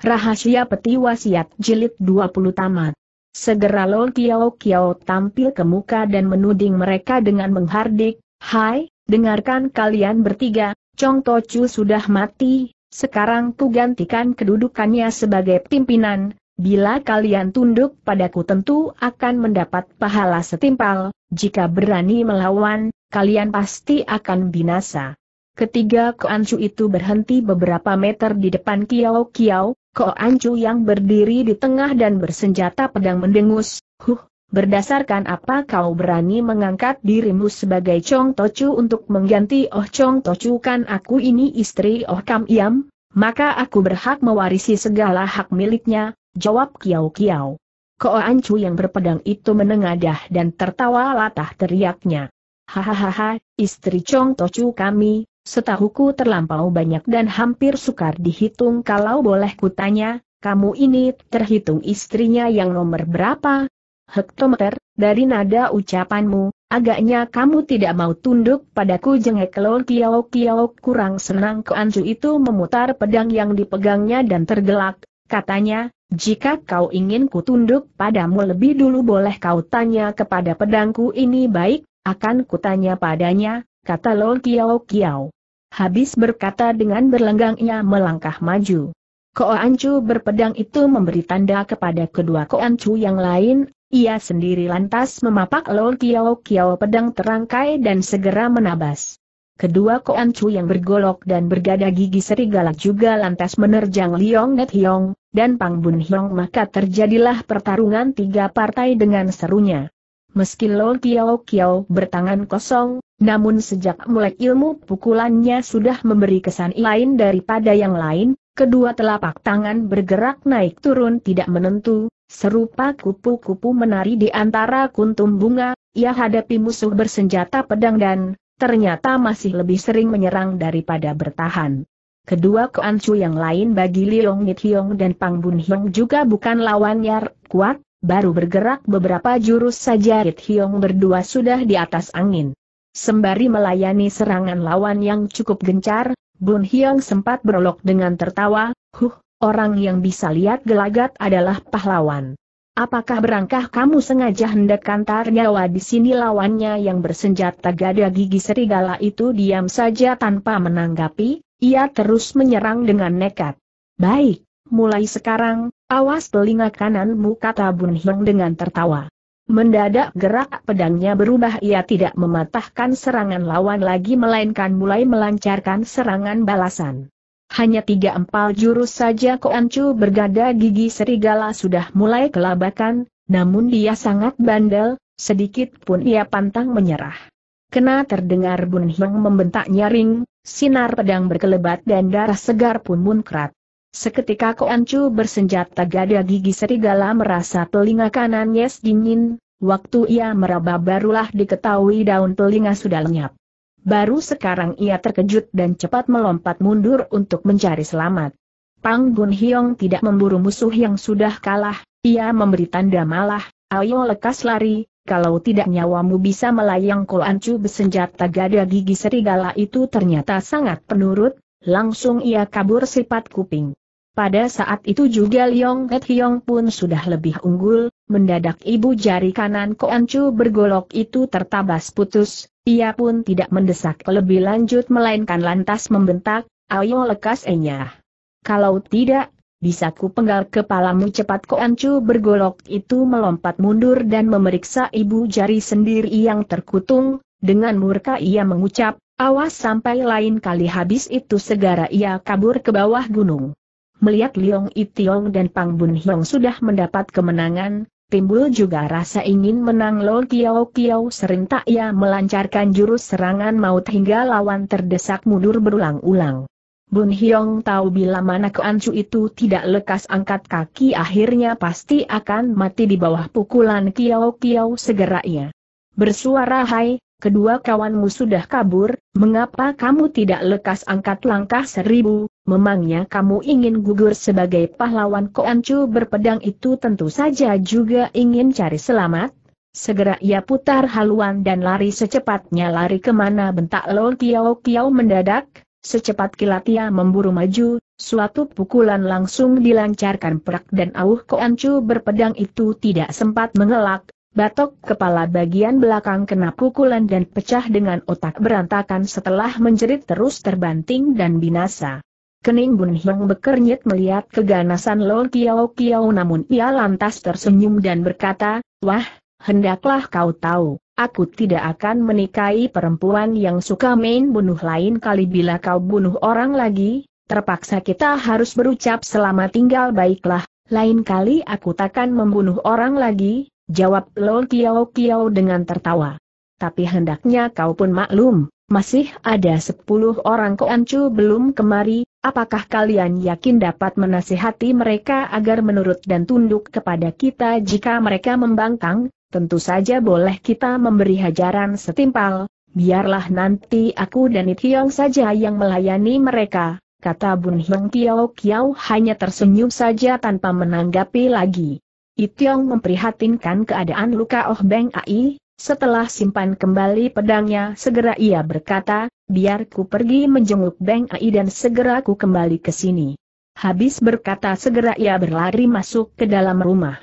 Rahasia Peti Wasiat Jilid 20 Tamat Segera Lo Kiao Kiao tampil ke muka dan menuding mereka dengan menghardik, Hai, dengarkan kalian bertiga, Chong Tochu sudah mati, sekarang ku gantikan kedudukannya sebagai pimpinan, bila kalian tunduk padaku tentu akan mendapat pahala setimpal, jika berani melawan, kalian pasti akan binasa. Ketiga Koancu itu berhenti beberapa meter di depan Kiao Kiao, Koancu yang berdiri di tengah dan bersenjata pedang mendengus, huh, berdasarkan apa kau berani mengangkat dirimu sebagai Chong tocu untuk mengganti Oh Chong Tochu kan aku ini istri Oh Kam Iam, maka aku berhak mewarisi segala hak miliknya, jawab Kiao Kiao. Koancu yang berpedang itu menengadah dan tertawa latah teriaknya. Hahaha, istri Chong tocu kami, Setahuku terlampau banyak dan hampir sukar dihitung kalau boleh kutanya, kamu ini terhitung istrinya yang nomor berapa? Hektometer, dari nada ucapanmu, agaknya kamu tidak mau tunduk padaku jengek Lol Kiao Kiao kurang senang anju itu memutar pedang yang dipegangnya dan tergelak, katanya, jika kau ingin ku tunduk padamu lebih dulu boleh kau tanya kepada pedangku ini baik, akan kutanya padanya, kata Lol Kiao Kiao. Habis berkata dengan berlenggang ia melangkah maju. Koancu berpedang itu memberi tanda kepada kedua Koancu yang lain, ia sendiri lantas memapak lol Kiao Kiao pedang terangkai dan segera menabas. Kedua Koancu yang bergolok dan bergada gigi serigala juga lantas menerjang Liong Net Hiong, dan Pang Bun Hiong maka terjadilah pertarungan tiga partai dengan serunya. Meski Lo Kiao Kiao bertangan kosong, namun sejak mulai ilmu pukulannya sudah memberi kesan lain daripada yang lain, kedua telapak tangan bergerak naik turun tidak menentu, serupa kupu-kupu menari di antara kuntum bunga, ia hadapi musuh bersenjata pedang dan, ternyata masih lebih sering menyerang daripada bertahan. Kedua keancu yang lain bagi Liong Nit dan Pang Bun Hiong juga bukan lawannya. kuat, baru bergerak beberapa jurus saja Rit Hiong berdua sudah di atas angin. Sembari melayani serangan lawan yang cukup gencar, Bun Hiong sempat berolok dengan tertawa, huh, orang yang bisa lihat gelagat adalah pahlawan. Apakah berangkah kamu sengaja hendak kantar nyawa di sini lawannya yang bersenjata gada gigi serigala itu diam saja tanpa menanggapi, ia terus menyerang dengan nekat. Baik, mulai sekarang, Awas telinga kananmu kata Bun Hiong dengan tertawa. Mendadak gerak pedangnya berubah ia tidak mematahkan serangan lawan lagi melainkan mulai melancarkan serangan balasan. Hanya tiga empal jurus saja Chu bergada gigi serigala sudah mulai kelabakan, namun dia sangat bandel, sedikit pun ia pantang menyerah. Kena terdengar Bun Hiong membentak nyaring, sinar pedang berkelebat dan darah segar pun munkrat. Seketika Chu bersenjata gada gigi serigala merasa telinga kanannya dingin, waktu ia meraba barulah diketahui daun telinga sudah lenyap. Baru sekarang ia terkejut dan cepat melompat mundur untuk mencari selamat. Pang Gun Hiong tidak memburu musuh yang sudah kalah, ia memberi tanda malah, ayo lekas lari, kalau tidak nyawamu bisa melayang Chu bersenjata gada gigi serigala itu ternyata sangat penurut, langsung ia kabur sifat kuping. Pada saat itu juga Liong Het Hiong pun sudah lebih unggul, mendadak ibu jari kanan Chu bergolok itu tertabas putus, ia pun tidak mendesak lebih lanjut melainkan lantas membentak, ayo lekas enyah. Kalau tidak, bisa ku penggal kepalamu cepat Chu bergolok itu melompat mundur dan memeriksa ibu jari sendiri yang terkutung, dengan murka ia mengucap, awas sampai lain kali habis itu segera ia kabur ke bawah gunung. Melihat Liong Itiong dan Pang Bun Hiong sudah mendapat kemenangan, timbul juga rasa ingin menang Lo Kiao Kiao serentak ia melancarkan jurus serangan maut hingga lawan terdesak mundur berulang-ulang. Bun Hiong tahu bila mana keancu itu tidak lekas angkat kaki akhirnya pasti akan mati di bawah pukulan Kiao Kiao segera ia. Bersuara hai, kedua kawanmu sudah kabur, mengapa kamu tidak lekas angkat langkah seribu, Memangnya kamu ingin gugur sebagai pahlawan Koancu berpedang itu tentu saja juga ingin cari selamat? Segera ia putar haluan dan lari secepatnya lari kemana bentak Lo Tiao Tiao mendadak, secepat kilat ia memburu maju, suatu pukulan langsung dilancarkan perak dan auh Koancu berpedang itu tidak sempat mengelak, batok kepala bagian belakang kena pukulan dan pecah dengan otak berantakan setelah menjerit terus terbanting dan binasa. Kening Bun Hiong bekernyit melihat keganasan Lo Kiao Kiao namun ia lantas tersenyum dan berkata, Wah, hendaklah kau tahu, aku tidak akan menikahi perempuan yang suka main bunuh lain kali bila kau bunuh orang lagi, terpaksa kita harus berucap selama tinggal baiklah, lain kali aku takkan membunuh orang lagi, jawab Lo Kiao Kiao dengan tertawa. Tapi hendaknya kau pun maklum, masih ada sepuluh orang koancu belum kemari, apakah kalian yakin dapat menasihati mereka agar menurut dan tunduk kepada kita jika mereka membangkang? Tentu saja boleh kita memberi hajaran setimpal, biarlah nanti aku dan Itiong saja yang melayani mereka, kata Bun Hiong Piao Kiao hanya tersenyum saja tanpa menanggapi lagi. Itiong memprihatinkan keadaan luka Oh Beng Ai, setelah simpan kembali pedangnya segera ia berkata, biar ku pergi menjenguk Beng Ai dan segera ku kembali ke sini. Habis berkata segera ia berlari masuk ke dalam rumah.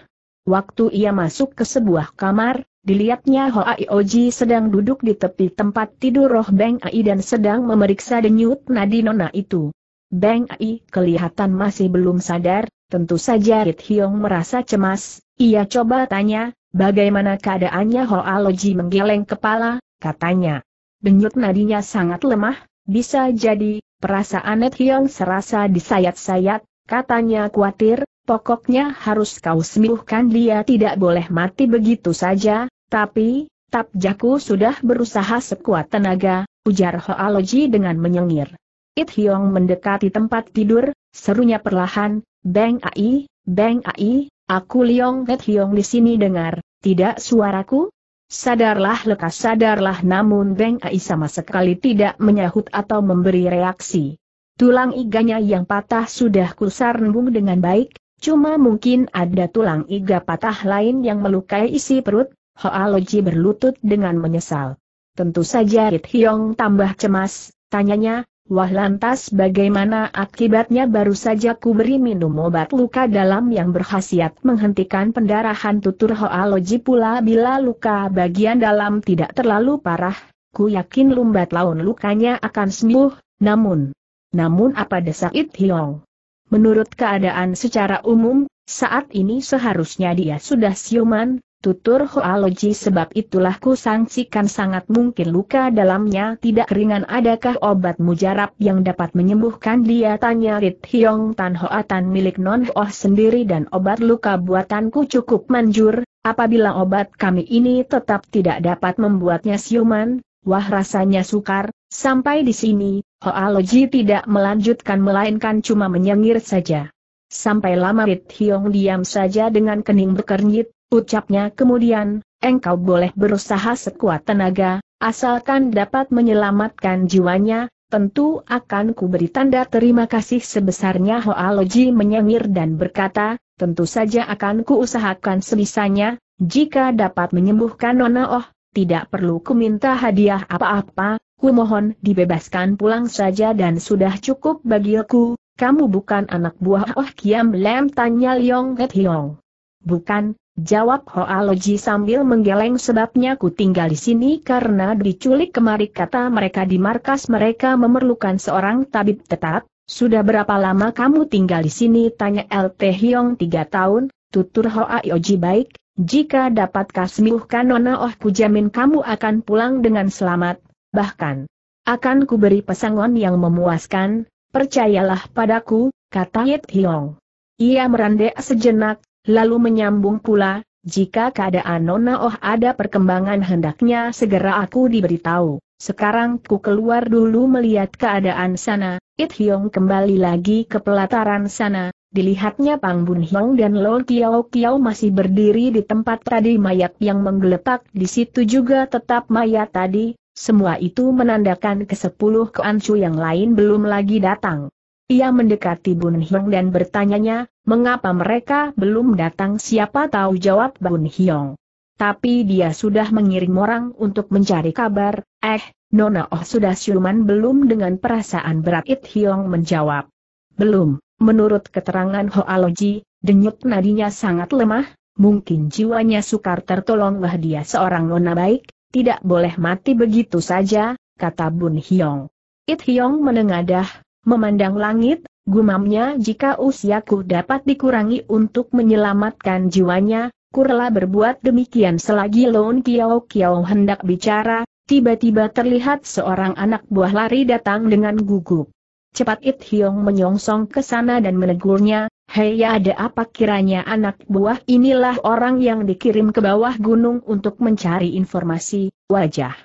Waktu ia masuk ke sebuah kamar, dilihatnya Ai Oji sedang duduk di tepi tempat tidur roh Beng Ai dan sedang memeriksa denyut nadi nona itu. Beng Ai kelihatan masih belum sadar, tentu saja Rit Hiong merasa cemas, ia coba tanya, Bagaimana keadaannya Hoaloji menggeleng kepala, katanya. Denyut nadinya sangat lemah, bisa jadi, perasaan Net Hyong serasa disayat-sayat, katanya khawatir, pokoknya harus kau sembuhkan dia tidak boleh mati begitu saja, tapi, Tap Jaku sudah berusaha sekuat tenaga, ujar Hoaloji dengan menyengir. It Hyong mendekati tempat tidur, serunya perlahan, Bang Ai, Bang Ai, Aku Liong Net Hiong di sini dengar, tidak suaraku? Sadarlah lekas sadarlah namun Beng Ai sama sekali tidak menyahut atau memberi reaksi. Tulang iganya yang patah sudah kusarnbung dengan baik, cuma mungkin ada tulang iga patah lain yang melukai isi perut, Hoaloji berlutut dengan menyesal. Tentu saja Rit Hiong tambah cemas, tanyanya, Wah lantas bagaimana akibatnya baru saja ku beri minum obat luka dalam yang berhasiat menghentikan pendarahan tutur hoaloji pula bila luka bagian dalam tidak terlalu parah, ku yakin lumbat laun lukanya akan sembuh, namun. Namun apa desa It Hiong? Menurut keadaan secara umum, saat ini seharusnya dia sudah siuman, Tutur Hoaloji sebab itulah ku sangsikan sangat mungkin luka dalamnya tidak ringan adakah obat mujarab yang dapat menyembuhkan dia tanya Rit Hyong Tan Hoatan milik Non Oh sendiri dan obat luka buatanku cukup manjur, apabila obat kami ini tetap tidak dapat membuatnya siuman, wah rasanya sukar, sampai di sini, Hoaloji tidak melanjutkan melainkan cuma menyengir saja. Sampai lama Rit Hyong diam saja dengan kening berkernyit, Ucapnya kemudian, engkau boleh berusaha sekuat tenaga, asalkan dapat menyelamatkan jiwanya, tentu akan kuberi tanda terima kasih sebesarnya Hoaloji menyengir dan berkata, tentu saja akan kuusahakan sebisanya, jika dapat menyembuhkan Nona Oh, tidak perlu kuminta hadiah apa-apa, kumohon dibebaskan pulang saja dan sudah cukup bagiku, kamu bukan anak buah Oh Kiam Lem tanya Leong Het Hiong. Bukan, Jawab Hoa Loji sambil menggeleng sebabnya ku tinggal di sini karena diculik kemari kata mereka di markas mereka memerlukan seorang tabib tetap. Sudah berapa lama kamu tinggal di sini? Tanya LT Hyong tiga tahun, tutur Hoa Loji baik. Jika dapat kasmiuhkan Nona Oh ku jamin kamu akan pulang dengan selamat, bahkan akan kuberi pesangon yang memuaskan, percayalah padaku, kata Yit Hyong. Ia merendek sejenak, Lalu menyambung pula, jika keadaan Nona Oh ada perkembangan hendaknya segera aku diberitahu. Sekarang ku keluar dulu melihat keadaan sana, It Hiong kembali lagi ke pelataran sana, dilihatnya Pang Bun Hyong dan Lo Kiao Kiao masih berdiri di tempat tadi mayat yang menggeletak di situ juga tetap mayat tadi, semua itu menandakan kesepuluh sepuluh keancu yang lain belum lagi datang. Ia mendekati Bun Hiong dan bertanyanya, mengapa mereka belum datang siapa tahu jawab Bun Hiong. Tapi dia sudah mengirim orang untuk mencari kabar, eh, Nona Oh sudah siuman belum dengan perasaan berat It Hiong menjawab. Belum, menurut keterangan Ho Aloji, denyut nadinya sangat lemah, mungkin jiwanya sukar tertolonglah dia seorang nona baik, tidak boleh mati begitu saja, kata Bun Hiong. It Hiong menengadah, Memandang langit, gumamnya jika usiaku dapat dikurangi untuk menyelamatkan jiwanya, kurla berbuat demikian selagi Loon Kiao Kiao hendak bicara, tiba-tiba terlihat seorang anak buah lari datang dengan gugup. Cepat It Hiong menyongsong ke sana dan menegurnya, Hei ada apa kiranya anak buah inilah orang yang dikirim ke bawah gunung untuk mencari informasi, wajah.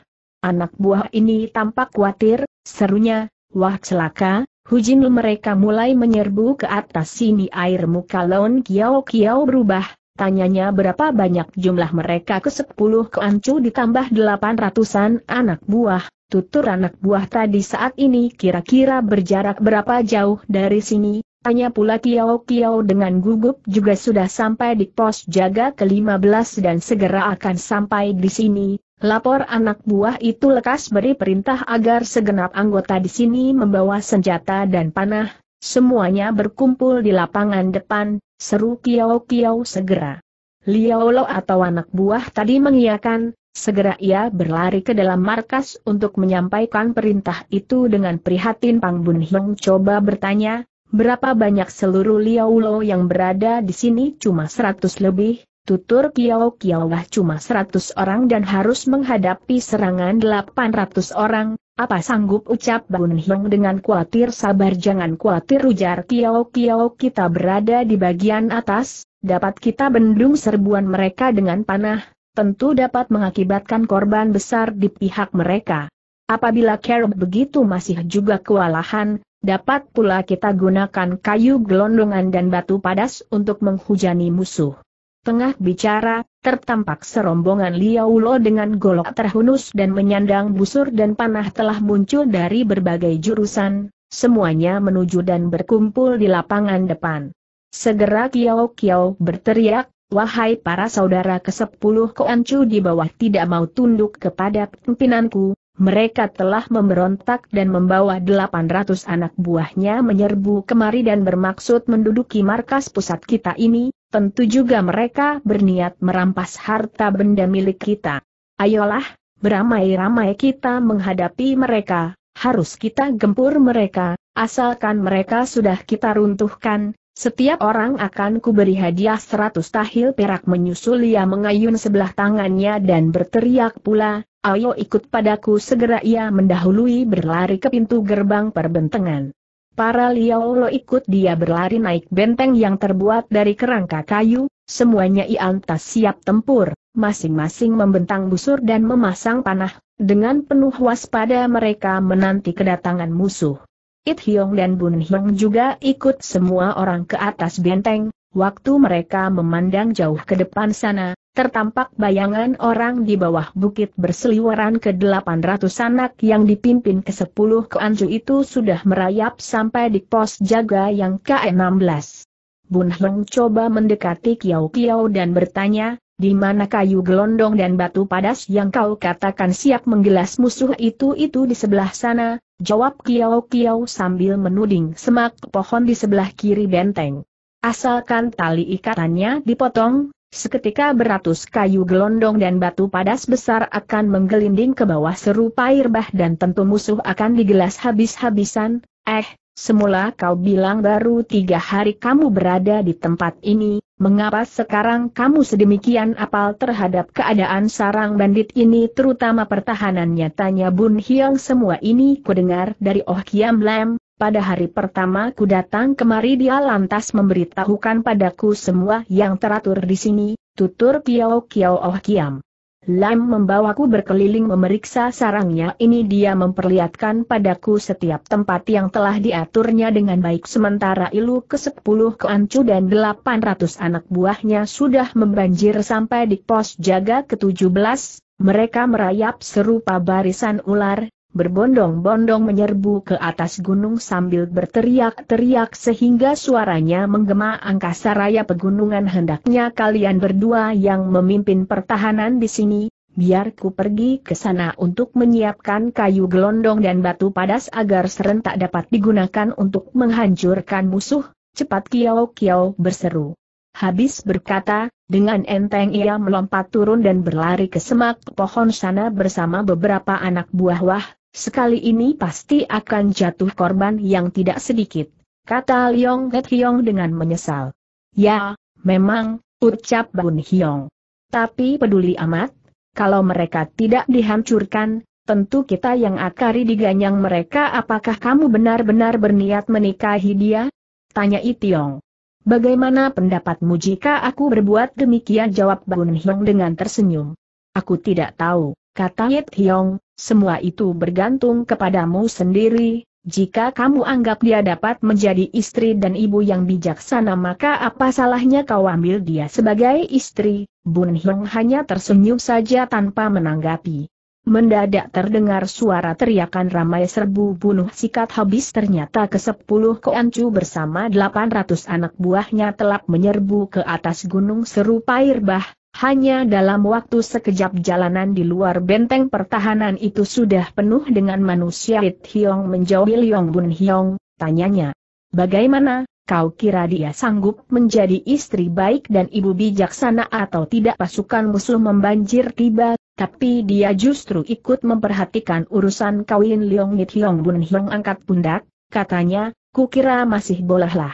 Anak buah ini tampak khawatir, serunya, wah celaka, Hujin mereka mulai menyerbu ke atas sini air muka Lon Kiao Kiao berubah, tanyanya berapa banyak jumlah mereka ke sepuluh keancu ditambah delapan ratusan anak buah, tutur anak buah tadi saat ini kira-kira berjarak berapa jauh dari sini, tanya pula Kiao Kiao dengan gugup juga sudah sampai di pos jaga ke-15 dan segera akan sampai di sini, Lapor anak buah itu lekas beri perintah agar segenap anggota di sini membawa senjata dan panah, semuanya berkumpul di lapangan depan, seru Kiao Kiao segera. Liao Lo atau anak buah tadi mengiakan. segera ia berlari ke dalam markas untuk menyampaikan perintah itu dengan prihatin Pang Bun Hiong coba bertanya, berapa banyak seluruh Liao Lo yang berada di sini cuma seratus lebih, Tutur Kiao Kiawah cuma 100 orang dan harus menghadapi serangan 800 orang, apa sanggup ucap Bun Hiong dengan khawatir sabar jangan khawatir ujar Kiao Kiao kita berada di bagian atas, dapat kita bendung serbuan mereka dengan panah, tentu dapat mengakibatkan korban besar di pihak mereka. Apabila Carol begitu masih juga kewalahan, dapat pula kita gunakan kayu gelondongan dan batu padas untuk menghujani musuh. Tengah bicara, tertampak serombongan Liaulo dengan golok terhunus dan menyandang busur dan panah telah muncul dari berbagai jurusan, semuanya menuju dan berkumpul di lapangan depan. Segera Kiao Kiao berteriak, Wahai para saudara ke-10 Koancu di bawah tidak mau tunduk kepada pimpinanku, mereka telah memberontak dan membawa delapan ratus anak buahnya menyerbu kemari dan bermaksud menduduki markas pusat kita ini, tentu juga mereka berniat merampas harta benda milik kita. Ayolah, beramai-ramai kita menghadapi mereka, harus kita gempur mereka, asalkan mereka sudah kita runtuhkan, setiap orang akan kuberi hadiah seratus tahil perak menyusul ia mengayun sebelah tangannya dan berteriak pula, ayo ikut padaku segera ia mendahului berlari ke pintu gerbang perbentengan. Para Lo ikut dia berlari naik benteng yang terbuat dari kerangka kayu, semuanya iantas siap tempur, masing-masing membentang busur dan memasang panah, dengan penuh waspada mereka menanti kedatangan musuh. It Hiong dan Bun Hiong juga ikut semua orang ke atas benteng, waktu mereka memandang jauh ke depan sana, tertampak bayangan orang di bawah bukit berseliweran ke delapan ratus anak yang dipimpin ke 10 keanju itu sudah merayap sampai di pos jaga yang enam belas. Bun Heng coba mendekati Kiao Kiao dan bertanya, di mana kayu gelondong dan batu padas yang kau katakan siap menggelas musuh itu itu di sebelah sana, jawab Kiao Kiao sambil menuding semak pohon di sebelah kiri benteng. Asalkan tali ikatannya dipotong, Seketika beratus kayu gelondong dan batu padas besar akan menggelinding ke bawah serupa air bah dan tentu musuh akan digelas habis-habisan. Eh, semula kau bilang baru tiga hari kamu berada di tempat ini, mengapa sekarang kamu sedemikian apal terhadap keadaan sarang bandit ini terutama pertahanannya? Tanya Bun Hiang semua ini kudengar dari Oh Kiam Lam, pada hari pertama ku datang kemari dia lantas memberitahukan padaku semua yang teratur di sini, tutur Piao Kiao Oh Kiam. Lam membawaku berkeliling memeriksa sarangnya ini dia memperlihatkan padaku setiap tempat yang telah diaturnya dengan baik sementara ilu ke sepuluh ke ancu dan delapan ratus anak buahnya sudah membanjir sampai di pos jaga ke-17, mereka merayap serupa barisan ular, berbondong-bondong menyerbu ke atas gunung sambil berteriak-teriak sehingga suaranya menggema angkasa raya pegunungan hendaknya kalian berdua yang memimpin pertahanan di sini, biar ku pergi ke sana untuk menyiapkan kayu gelondong dan batu padas agar serentak dapat digunakan untuk menghancurkan musuh, cepat kiau-kiau berseru. Habis berkata, dengan enteng ia melompat turun dan berlari ke semak pohon sana bersama beberapa anak buah wah, Sekali ini pasti akan jatuh korban yang tidak sedikit, kata Leong Het Hyong dengan menyesal. Ya, memang, ucap Bun Hyong. Tapi peduli amat, kalau mereka tidak dihancurkan, tentu kita yang akari diganyang mereka apakah kamu benar-benar berniat menikahi dia? Tanya Itiong. Bagaimana pendapatmu jika aku berbuat demikian jawab Bun Hyong dengan tersenyum? Aku tidak tahu, kata Yit Hyong, semua itu bergantung kepadamu sendiri, jika kamu anggap dia dapat menjadi istri dan ibu yang bijaksana maka apa salahnya kau ambil dia sebagai istri, Bun Hong hanya tersenyum saja tanpa menanggapi. Mendadak terdengar suara teriakan ramai serbu bunuh sikat habis ternyata ke sepuluh koancu bersama delapan ratus anak buahnya telap menyerbu ke atas gunung serupa air bah. Hanya dalam waktu sekejap jalanan di luar benteng pertahanan itu sudah penuh dengan manusia It Hiong menjauhi Liong Bun Hiong, tanyanya. Bagaimana, kau kira dia sanggup menjadi istri baik dan ibu bijaksana atau tidak pasukan musuh membanjir tiba, tapi dia justru ikut memperhatikan urusan kawin Liong It Hiong Bun Hiong angkat pundak, katanya, kukira masih bolehlah.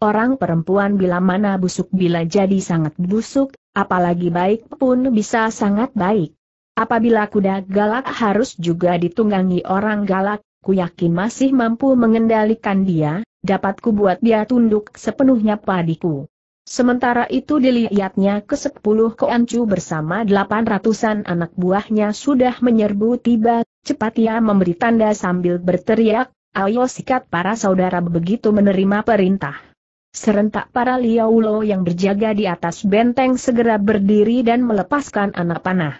Orang perempuan bila mana busuk bila jadi sangat busuk, apalagi baik pun bisa sangat baik. Apabila kuda galak harus juga ditunggangi orang galak, ku yakin masih mampu mengendalikan dia, dapat ku buat dia tunduk sepenuhnya padiku. Sementara itu dilihatnya ke sepuluh keancu bersama delapan ratusan anak buahnya sudah menyerbu tiba, cepat ia memberi tanda sambil berteriak, ayo sikat para saudara begitu menerima perintah. Serentak para Liaulo yang berjaga di atas benteng segera berdiri dan melepaskan anak panah.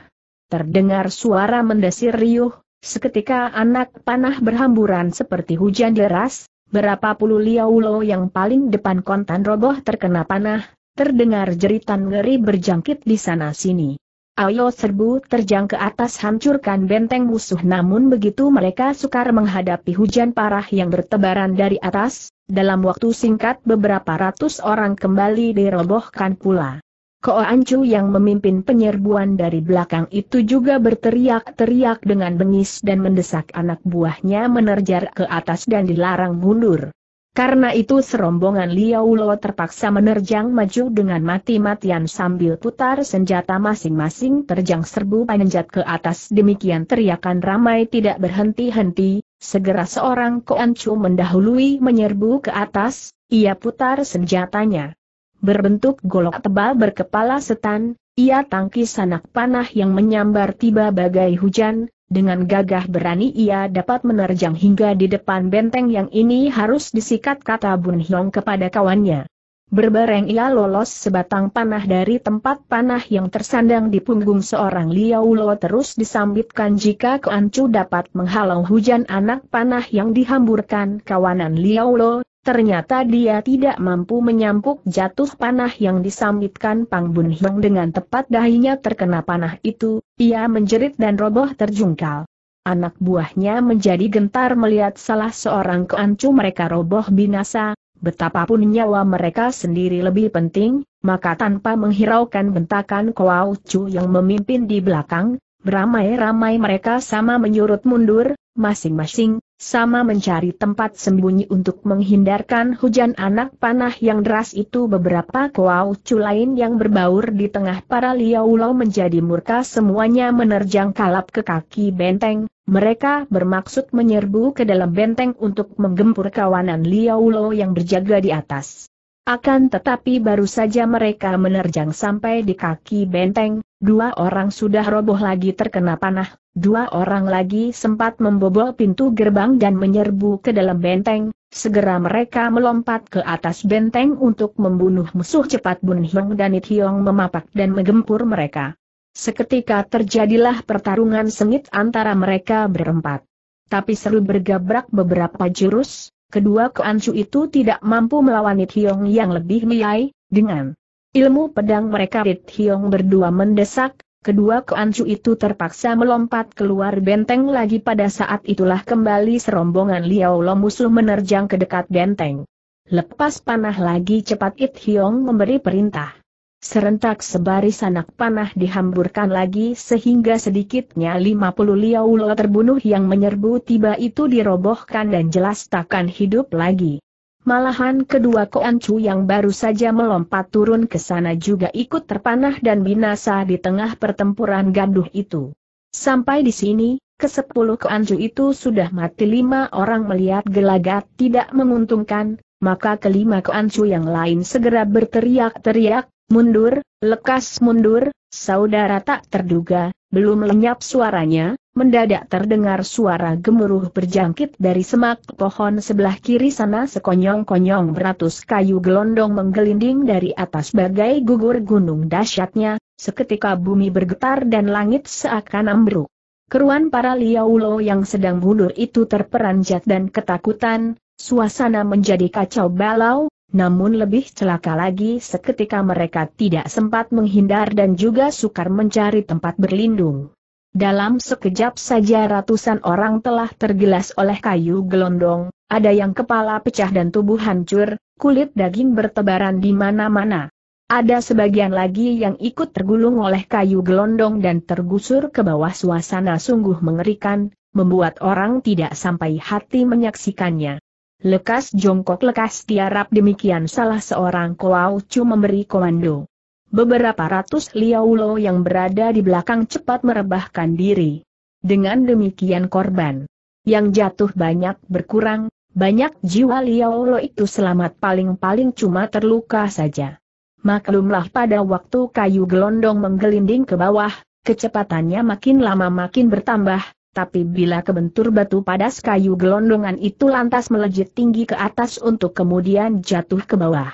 Terdengar suara mendesir riuh, seketika anak panah berhamburan seperti hujan deras, berapa puluh Liaulo yang paling depan kontan roboh terkena panah, terdengar jeritan ngeri berjangkit di sana-sini. Ayo serbu terjang ke atas hancurkan benteng musuh namun begitu mereka sukar menghadapi hujan parah yang bertebaran dari atas, dalam waktu singkat beberapa ratus orang kembali dirobohkan pula. Ancu yang memimpin penyerbuan dari belakang itu juga berteriak-teriak dengan bengis dan mendesak anak buahnya menerjar ke atas dan dilarang mundur. Karena itu serombongan Liaulo terpaksa menerjang maju dengan mati-matian sambil putar senjata masing-masing terjang serbu panjat ke atas demikian teriakan ramai tidak berhenti-henti, Segera seorang Chu mendahului menyerbu ke atas, ia putar senjatanya. Berbentuk golok tebal berkepala setan, ia tangkis anak panah yang menyambar tiba bagai hujan, dengan gagah berani ia dapat menerjang hingga di depan benteng yang ini harus disikat kata Bun Hiong kepada kawannya. Berbareng ia lolos sebatang panah dari tempat panah yang tersandang di punggung seorang Liao Lo terus disambitkan jika Keancu dapat menghalau hujan anak panah yang dihamburkan kawanan Liao Lo, ternyata dia tidak mampu menyampuk jatuh panah yang disambitkan Pang Bun Hiong dengan tepat dahinya terkena panah itu, ia menjerit dan roboh terjungkal. Anak buahnya menjadi gentar melihat salah seorang keancu mereka roboh binasa, Betapapun nyawa mereka sendiri lebih penting, maka tanpa menghiraukan bentakan Kuao Chu yang memimpin di belakang, beramai-ramai mereka sama menyurut mundur, masing-masing, sama mencari tempat sembunyi untuk menghindarkan hujan anak panah yang deras itu beberapa Kuao Chu lain yang berbaur di tengah para liaulau menjadi murka semuanya menerjang kalap ke kaki benteng, mereka bermaksud menyerbu ke dalam benteng untuk menggempur kawanan Liao Lo yang berjaga di atas. Akan tetapi baru saja mereka menerjang sampai di kaki benteng, dua orang sudah roboh lagi terkena panah, dua orang lagi sempat membobol pintu gerbang dan menyerbu ke dalam benteng, segera mereka melompat ke atas benteng untuk membunuh musuh cepat Bun Hyong dan It Hyong memapak dan menggempur mereka. Seketika terjadilah pertarungan sengit antara mereka berempat. Tapi seru bergabrak beberapa jurus, kedua keancu itu tidak mampu melawan It Hiong yang lebih liai, dengan ilmu pedang mereka It Hiong berdua mendesak, Kedua keancu itu terpaksa melompat keluar benteng lagi pada saat itulah kembali serombongan Liao Lo musuh menerjang ke dekat benteng. Lepas panah lagi cepat It Hiong memberi perintah. Serentak sebaris anak panah dihamburkan lagi sehingga sedikitnya 50 liaulo terbunuh yang menyerbu tiba itu dirobohkan dan jelas takkan hidup lagi. Malahan kedua koancu yang baru saja melompat turun ke sana juga ikut terpanah dan binasa di tengah pertempuran gaduh itu. Sampai di sini, kesepuluh koancu itu sudah mati lima orang melihat gelagat tidak menguntungkan, maka kelima koancu yang lain segera berteriak-teriak, Mundur, lekas mundur, saudara tak terduga, belum lenyap suaranya, mendadak terdengar suara gemuruh berjangkit dari semak pohon sebelah kiri sana sekonyong-konyong beratus kayu gelondong menggelinding dari atas bagai gugur gunung dahsyatnya, seketika bumi bergetar dan langit seakan ambruk. Keruan para liaulo yang sedang mundur itu terperanjat dan ketakutan, suasana menjadi kacau balau, namun lebih celaka lagi seketika mereka tidak sempat menghindar dan juga sukar mencari tempat berlindung. Dalam sekejap saja ratusan orang telah tergilas oleh kayu gelondong, ada yang kepala pecah dan tubuh hancur, kulit daging bertebaran di mana-mana. Ada sebagian lagi yang ikut tergulung oleh kayu gelondong dan tergusur ke bawah suasana sungguh mengerikan, membuat orang tidak sampai hati menyaksikannya. Lekas jongkok lekas tiarap demikian salah seorang Kuau Chu memberi komando. Beberapa ratus liaulo yang berada di belakang cepat merebahkan diri. Dengan demikian korban yang jatuh banyak berkurang, banyak jiwa liaulo itu selamat paling-paling cuma terluka saja. Maklumlah pada waktu kayu gelondong menggelinding ke bawah, kecepatannya makin lama makin bertambah, tapi bila kebentur batu padas kayu gelondongan itu lantas melejit tinggi ke atas untuk kemudian jatuh ke bawah.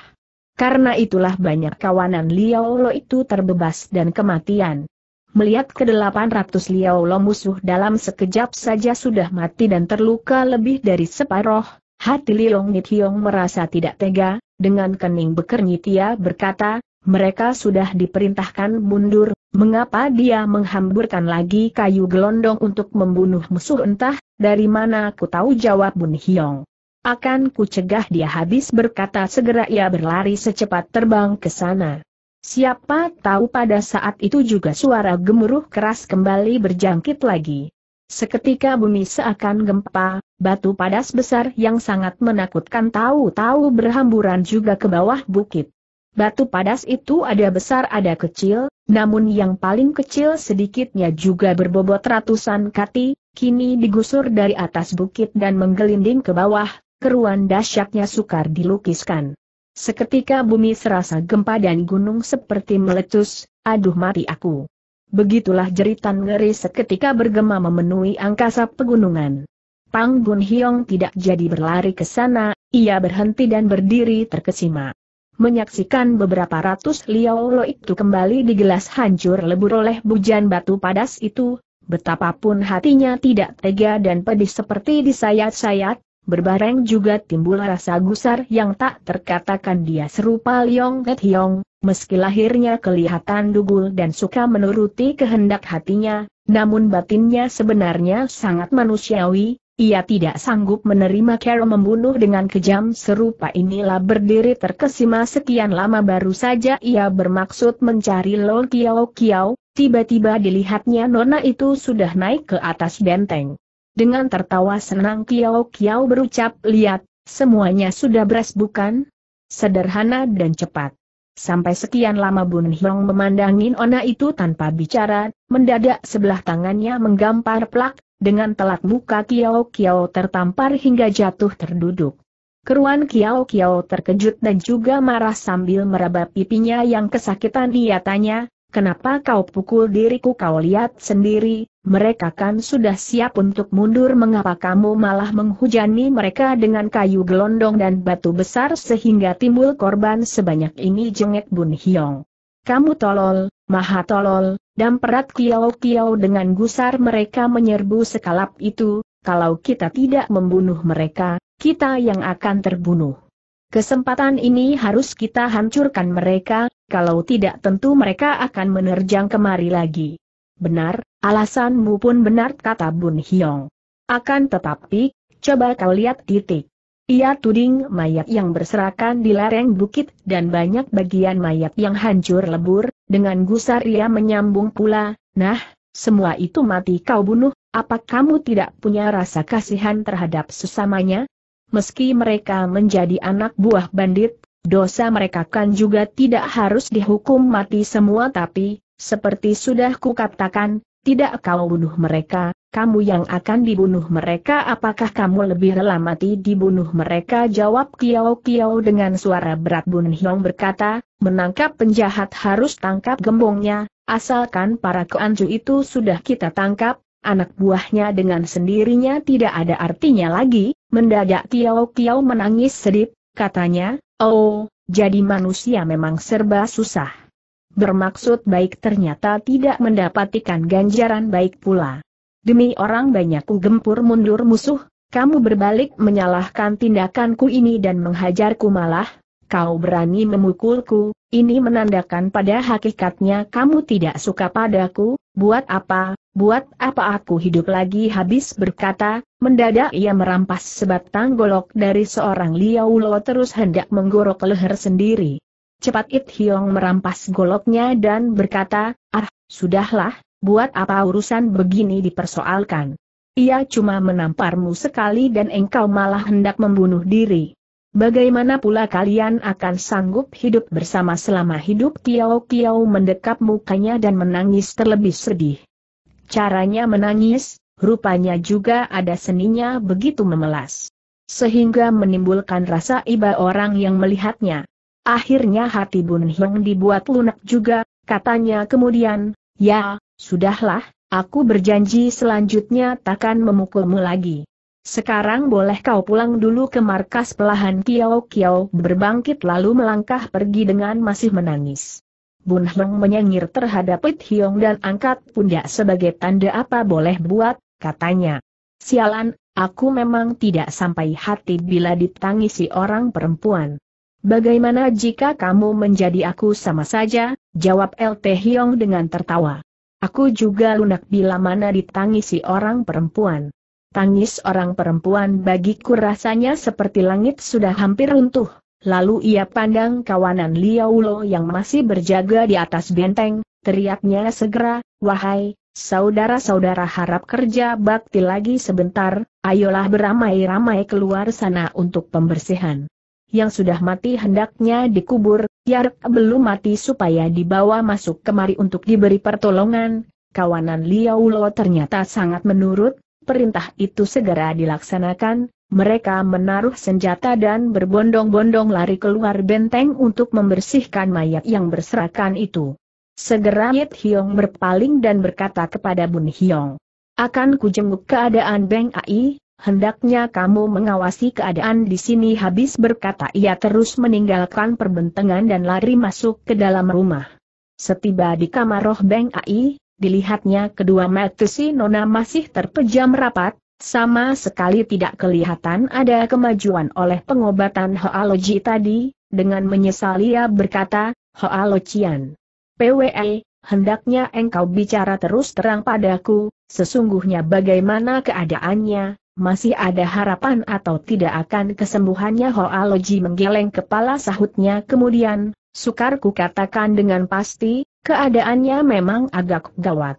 Karena itulah banyak kawanan Liao Lo itu terbebas dan kematian. Melihat ke 800 Liao Lo musuh dalam sekejap saja sudah mati dan terluka lebih dari separoh, hati Liong Nithiong merasa tidak tega, dengan kening bekernyit ia berkata, mereka sudah diperintahkan mundur, mengapa dia menghamburkan lagi kayu gelondong untuk membunuh musuh entah, dari mana aku tahu jawab Bun Hiong. Akan ku cegah dia habis berkata segera ia berlari secepat terbang ke sana. Siapa tahu pada saat itu juga suara gemuruh keras kembali berjangkit lagi. Seketika bumi seakan gempa, batu padas besar yang sangat menakutkan tahu-tahu berhamburan juga ke bawah bukit. Batu padas itu ada besar ada kecil, namun yang paling kecil sedikitnya juga berbobot ratusan kati, kini digusur dari atas bukit dan menggelinding ke bawah, keruan dahsyatnya sukar dilukiskan. Seketika bumi serasa gempa dan gunung seperti meletus, aduh mati aku. Begitulah jeritan ngeri seketika bergema memenuhi angkasa pegunungan. Pang Gun Hiong tidak jadi berlari ke sana, ia berhenti dan berdiri terkesima menyaksikan beberapa ratus liao lo itu kembali digelas hancur lebur oleh bujan batu padas itu, betapapun hatinya tidak tega dan pedih seperti disayat-sayat, berbareng juga timbul rasa gusar yang tak terkatakan dia serupa Liong Net Hiong, meski lahirnya kelihatan dugul dan suka menuruti kehendak hatinya, namun batinnya sebenarnya sangat manusiawi, ia tidak sanggup menerima Carol membunuh dengan kejam serupa inilah berdiri terkesima sekian lama baru saja ia bermaksud mencari Lo Kiao Kiao, tiba-tiba dilihatnya nona itu sudah naik ke atas benteng. Dengan tertawa senang Kiao Kiao berucap, lihat, semuanya sudah beres bukan? Sederhana dan cepat. Sampai sekian lama Bun Hyong memandangin Ona itu tanpa bicara, mendadak sebelah tangannya menggampar plak, dengan telak muka Kiao Kiao tertampar hingga jatuh terduduk. Keruan Kiao Kiao terkejut dan juga marah sambil meraba pipinya yang kesakitan ia tanya, kenapa kau pukul diriku kau lihat sendiri, mereka kan sudah siap untuk mundur mengapa kamu malah menghujani mereka dengan kayu gelondong dan batu besar sehingga timbul korban sebanyak ini jengek Bun Hiong. Kamu tolol, maha tolol, dan perat kiau-kiau dengan gusar mereka menyerbu sekalap itu, kalau kita tidak membunuh mereka, kita yang akan terbunuh. Kesempatan ini harus kita hancurkan mereka, kalau tidak tentu mereka akan menerjang kemari lagi. Benar, alasanmu pun benar kata Bun Hiong. Akan tetapi, coba kau lihat titik. Ia tuding mayat yang berserakan di lereng bukit dan banyak bagian mayat yang hancur lebur, dengan gusar ia menyambung pula, nah, semua itu mati kau bunuh, apa kamu tidak punya rasa kasihan terhadap sesamanya? Meski mereka menjadi anak buah bandit, dosa mereka kan juga tidak harus dihukum mati semua tapi, seperti sudah kukatakan, tidak kau bunuh mereka, kamu yang akan dibunuh mereka apakah kamu lebih rela mati dibunuh mereka jawab Kiao Kiao dengan suara berat Bun Hiong berkata, menangkap penjahat harus tangkap gembongnya, asalkan para keanju itu sudah kita tangkap, anak buahnya dengan sendirinya tidak ada artinya lagi, mendadak Kiao Kiao menangis sedih, katanya, oh, jadi manusia memang serba susah bermaksud baik ternyata tidak mendapatkan ganjaran baik pula. Demi orang banyakku gempur mundur musuh, kamu berbalik menyalahkan tindakanku ini dan menghajarku malah, kau berani memukulku, ini menandakan pada hakikatnya kamu tidak suka padaku, buat apa, buat apa aku hidup lagi habis berkata, mendadak ia merampas sebatang golok dari seorang Liaulo terus hendak menggorok leher sendiri. Cepat It Hiong merampas goloknya dan berkata, ah, sudahlah, buat apa urusan begini dipersoalkan? Ia cuma menamparmu sekali dan engkau malah hendak membunuh diri. Bagaimana pula kalian akan sanggup hidup bersama selama hidup Kiao Kiao mendekap mukanya dan menangis terlebih sedih. Caranya menangis, rupanya juga ada seninya begitu memelas. Sehingga menimbulkan rasa iba orang yang melihatnya. Akhirnya hati Bun Hong dibuat lunak juga, katanya kemudian, ya, Sudahlah, aku berjanji selanjutnya takkan memukulmu lagi. Sekarang boleh kau pulang dulu ke markas pelahan Kiao Kiao berbangkit lalu melangkah pergi dengan masih menangis. Bun Heng menyengir terhadap It Hiong dan angkat pundak sebagai tanda apa boleh buat, katanya. Sialan, aku memang tidak sampai hati bila ditangisi orang perempuan. Bagaimana jika kamu menjadi aku sama saja, jawab LT Hiong dengan tertawa. Aku juga lunak bila mana ditangisi orang perempuan. Tangis orang perempuan bagiku rasanya seperti langit sudah hampir runtuh. Lalu ia pandang kawanan Liaulo yang masih berjaga di atas benteng, teriaknya segera, wahai, saudara-saudara harap kerja bakti lagi sebentar, ayolah beramai-ramai keluar sana untuk pembersihan. Yang sudah mati hendaknya dikubur, Yark belum mati supaya dibawa masuk kemari untuk diberi pertolongan, kawanan Liaulo ternyata sangat menurut, perintah itu segera dilaksanakan, mereka menaruh senjata dan berbondong-bondong lari keluar benteng untuk membersihkan mayat yang berserakan itu. Segera Yit Hiong berpaling dan berkata kepada Bun Hiong, Akan kujenguk keadaan Beng Ai, hendaknya kamu mengawasi keadaan di sini habis berkata ia terus meninggalkan perbentengan dan lari masuk ke dalam rumah. Setiba di kamar roh Beng Ai, dilihatnya kedua mata si Nona masih terpejam rapat, sama sekali tidak kelihatan ada kemajuan oleh pengobatan Hoaloji tadi, dengan menyesal ia berkata, Hoalocian. PWE, hendaknya engkau bicara terus terang padaku, sesungguhnya bagaimana keadaannya, masih ada harapan atau tidak akan kesembuhannya Hoa Loji menggeleng kepala sahutnya kemudian, sukar ku katakan dengan pasti, keadaannya memang agak gawat.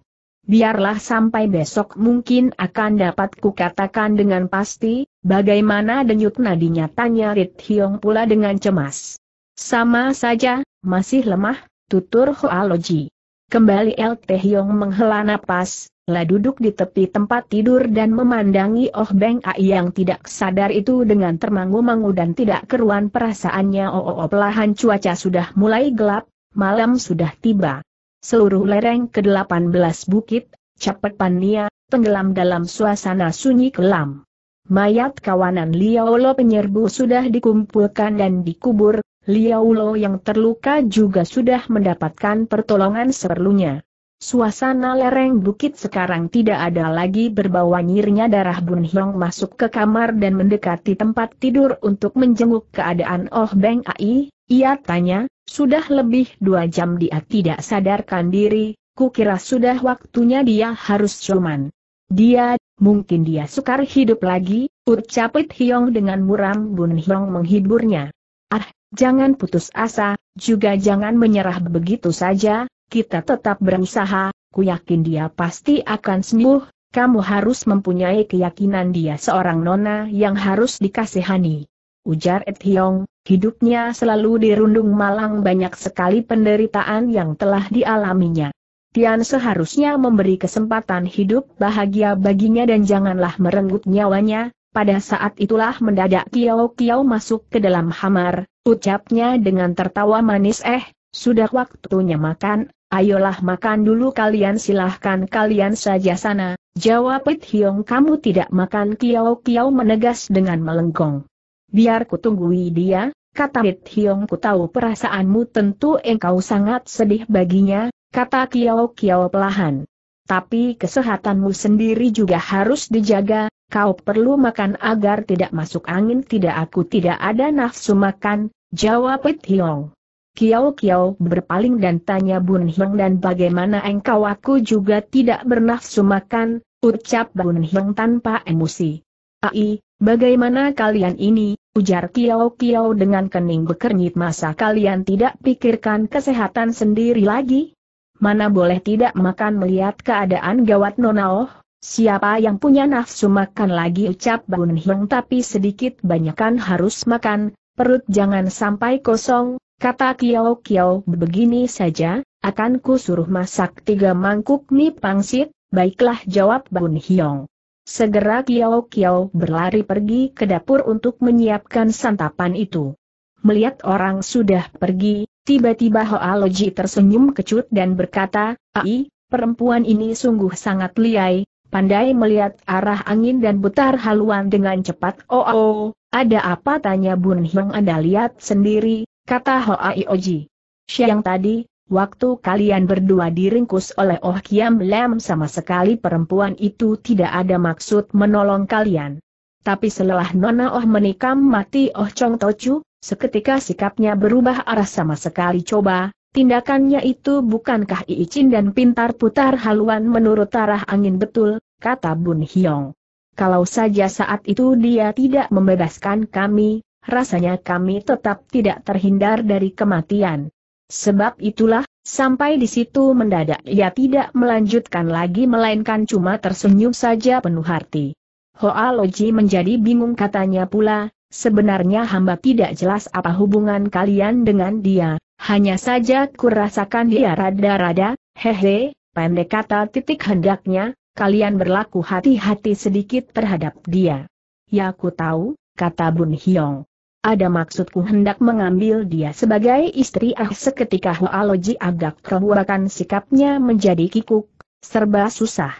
Biarlah sampai besok mungkin akan dapat katakan dengan pasti, bagaimana denyut nadinya tanya Rit Hiong pula dengan cemas. Sama saja, masih lemah, tutur Hoa Loji. Kembali El Tehyong menghela napas, lah duduk di tepi tempat tidur dan memandangi Oh Beng Ai yang tidak sadar itu dengan termangu-mangu dan tidak keruan perasaannya Oh, oh, oh Pelahan cuaca sudah mulai gelap, malam sudah tiba. Seluruh lereng ke-18 bukit, Capek Pania, tenggelam dalam suasana sunyi kelam. Mayat kawanan Liao Liaolo penyerbu sudah dikumpulkan dan dikubur, Liaulo yang terluka juga sudah mendapatkan pertolongan seperlunya. Suasana lereng bukit sekarang tidak ada lagi berbau nyirnya darah Bun Hyong masuk ke kamar dan mendekati tempat tidur untuk menjenguk keadaan Oh Beng Ai, ia tanya, sudah lebih dua jam dia tidak sadarkan diri, kukira sudah waktunya dia harus cuman. Dia, mungkin dia sukar hidup lagi, ucapit Hyong dengan muram Bun Hyong menghiburnya. Ah, Jangan putus asa, juga jangan menyerah begitu saja, kita tetap berusaha, ku yakin dia pasti akan sembuh, kamu harus mempunyai keyakinan dia seorang nona yang harus dikasihani. Ujar Ed Hiong. hidupnya selalu dirundung malang banyak sekali penderitaan yang telah dialaminya. Tian seharusnya memberi kesempatan hidup bahagia baginya dan janganlah merenggut nyawanya, pada saat itulah mendadak Kiao Kiao masuk ke dalam hamar, ucapnya dengan tertawa manis eh, sudah waktunya makan, ayolah makan dulu kalian silahkan kalian saja sana, jawab Pit Hiong kamu tidak makan Kiao Kiao menegas dengan melengkung Biar ku dia, kata Pit Hiong ku tahu perasaanmu tentu engkau sangat sedih baginya, kata Kiao Kiao pelahan. Tapi kesehatanmu sendiri juga harus dijaga, kau perlu makan agar tidak masuk angin tidak aku tidak ada nafsu makan, jawab Pit Hiong. Kiao Kiao berpaling dan tanya Bun Hiong dan bagaimana engkau aku juga tidak bernafsu makan, ucap Bun Hiong tanpa emosi. Ai, bagaimana kalian ini, ujar Kiao Kiao dengan kening bekernyit masa kalian tidak pikirkan kesehatan sendiri lagi? Mana boleh tidak makan melihat keadaan gawat nonaoh? Siapa yang punya nafsu makan lagi ucap Bun Hiong tapi sedikit banyakan harus makan, perut jangan sampai kosong, kata Kiao Kiao begini saja, akan ku suruh masak tiga mangkuk mie pangsit, baiklah jawab Bun Hiong. Segera Kiao Kiao berlari pergi ke dapur untuk menyiapkan santapan itu. Melihat orang sudah pergi, tiba-tiba Hoaloji tersenyum kecut dan berkata, Ai, perempuan ini sungguh sangat liai, pandai melihat arah angin dan putar haluan dengan cepat. Oh, oh, oh. ada apa tanya Bun yang Anda lihat sendiri, kata Ho Ai Oji. Siang tadi, waktu kalian berdua diringkus oleh Oh Kiam Lam sama sekali perempuan itu tidak ada maksud menolong kalian. Tapi setelah Nona Oh menikam mati Oh Chong Tochu, seketika sikapnya berubah arah sama sekali coba, Tindakannya itu bukankah iicin dan pintar putar haluan menurut arah angin betul, kata Bun Hiong. Kalau saja saat itu dia tidak membebaskan kami, rasanya kami tetap tidak terhindar dari kematian. Sebab itulah, sampai di situ mendadak ia tidak melanjutkan lagi melainkan cuma tersenyum saja penuh hati. Hoa Loji menjadi bingung katanya pula, sebenarnya hamba tidak jelas apa hubungan kalian dengan dia, hanya saja kurasakan dia rada-rada, hehe, pendek kata titik hendaknya, kalian berlaku hati-hati sedikit terhadap dia. Ya ku tahu, kata Bun Hyong. Ada maksudku hendak mengambil dia sebagai istri ah seketika Hoaloji agak terbuakan sikapnya menjadi kikuk, serba susah.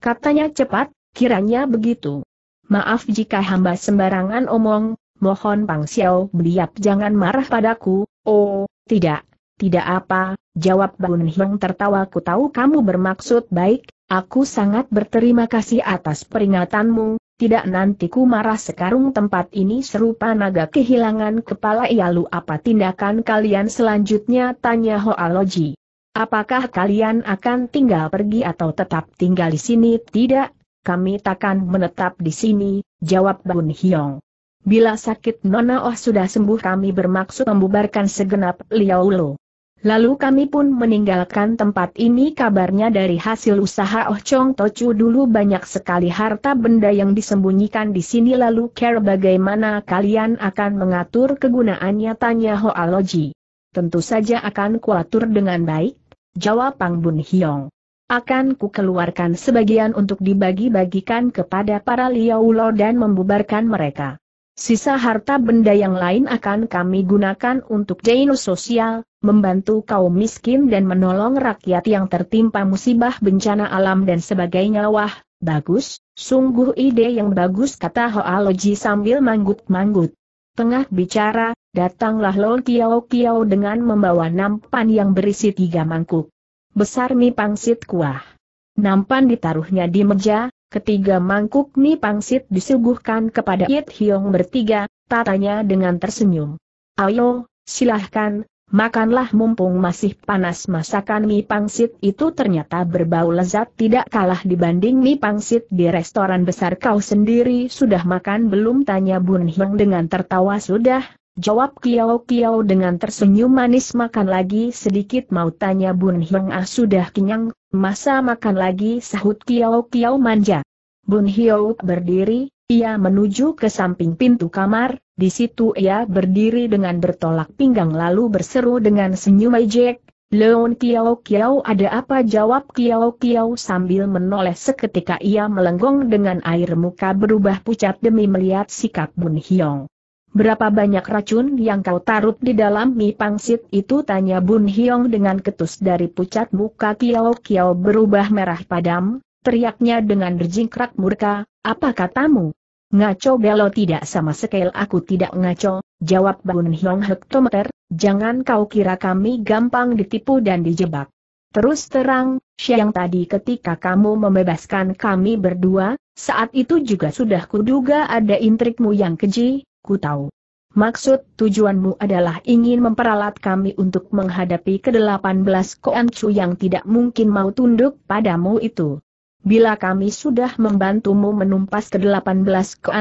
Katanya cepat, kiranya begitu. Maaf jika hamba sembarangan omong, mohon Pang Xiao beliap jangan marah padaku, oh, tidak, tidak apa, jawab Bun Hong tertawa ku tahu kamu bermaksud baik, aku sangat berterima kasih atas peringatanmu, tidak nanti ku marah sekarung tempat ini serupa naga kehilangan kepala lalu apa tindakan kalian selanjutnya tanya Hoaloji. Apakah kalian akan tinggal pergi atau tetap tinggal di sini? Tidak, kami takkan menetap di sini, jawab Bun Hiong. Bila sakit Nona Oh sudah sembuh kami bermaksud membubarkan segenap Liaulo. Lalu kami pun meninggalkan tempat ini kabarnya dari hasil usaha Oh Chong Tochu dulu banyak sekali harta benda yang disembunyikan di sini lalu care bagaimana kalian akan mengatur kegunaannya tanya Ji. Tentu saja akan kuatur dengan baik, jawab Pang Bun Hiong. Akan ku keluarkan sebagian untuk dibagi-bagikan kepada para Liaulo dan membubarkan mereka. Sisa harta benda yang lain akan kami gunakan untuk jainus sosial, membantu kaum miskin dan menolong rakyat yang tertimpa musibah bencana alam dan sebagainya. Wah, bagus, sungguh ide yang bagus kata Hoa Loji sambil manggut-manggut. Tengah bicara, datanglah Lo Kiao Kiao dengan membawa nampan yang berisi tiga mangkuk. Besar mie pangsit kuah. Nampan ditaruhnya di meja, Ketiga mangkuk mie pangsit disuguhkan kepada Yit Hiong bertiga, tatanya dengan tersenyum. Ayo, silahkan, makanlah mumpung masih panas masakan mie pangsit itu ternyata berbau lezat tidak kalah dibanding mie pangsit di restoran besar kau sendiri sudah makan belum tanya Bun Hiong dengan tertawa sudah, Jawab Kiao Kiao dengan tersenyum manis makan lagi sedikit mau tanya Bun Hiong ah sudah kenyang, masa makan lagi sahut Kiao Kiao manja. Bun Hiong berdiri, ia menuju ke samping pintu kamar, di situ ia berdiri dengan bertolak pinggang lalu berseru dengan senyum ejek, Leon Kiao Kiao ada apa jawab Kiao Kiao sambil menoleh seketika ia melenggong dengan air muka berubah pucat demi melihat sikap Bun Hiong. Berapa banyak racun yang kau taruh di dalam mie pangsit itu? Tanya Bun Hiong dengan ketus dari pucat muka Kiao Kiao berubah merah padam, teriaknya dengan berjingkrak murka, apa katamu? Ngaco belo tidak sama sekali aku tidak ngaco, jawab Bun Hiong hektometer, jangan kau kira kami gampang ditipu dan dijebak. Terus terang, siang tadi ketika kamu membebaskan kami berdua, saat itu juga sudah kuduga ada intrikmu yang keji, ku tahu. Maksud tujuanmu adalah ingin memperalat kami untuk menghadapi ke-18 Chu yang tidak mungkin mau tunduk padamu itu. Bila kami sudah membantumu menumpas ke-18